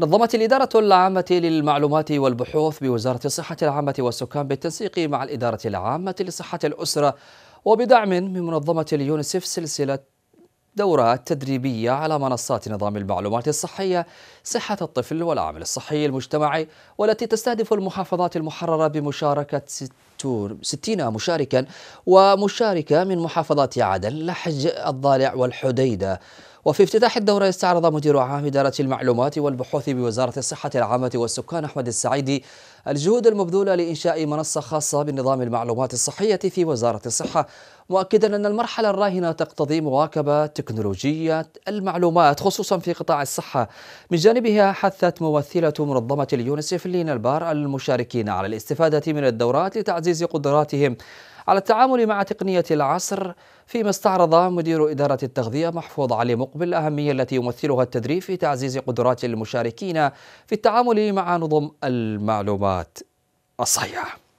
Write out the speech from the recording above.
نظمت الإدارة العامة للمعلومات والبحوث بوزارة الصحة العامة والسكان بالتنسيق مع الإدارة العامة لصحة الأسرة وبدعم من منظمة اليونسيف سلسلة دورات تدريبية على منصات نظام المعلومات الصحية صحة الطفل والعامل الصحي المجتمعي والتي تستهدف المحافظات المحررة بمشاركة 60 مشاركا ومشاركة من محافظات عدن لحج الضالع والحديدة وفي افتتاح الدورة استعرض مدير عام إدارة المعلومات والبحوث بوزارة الصحة العامة والسكان أحمد السعيدي الجهود المبذولة لإنشاء منصة خاصة بنظام المعلومات الصحية في وزارة الصحة مؤكدا أن المرحلة الراهنة تقتضي مواكبة تكنولوجية المعلومات خصوصا في قطاع الصحة من جانبها حثت ممثلة منظمة اليونسيف لينا البار المشاركين على الاستفادة من الدورات لتعزيز قدراتهم على التعامل مع تقنية العصر فيما استعرض مدير إدارة التغذية محفوظ علي مقبل الأهمية التي يمثلها التدريب في تعزيز قدرات المشاركين في التعامل مع نظم المعلومات الصحيحة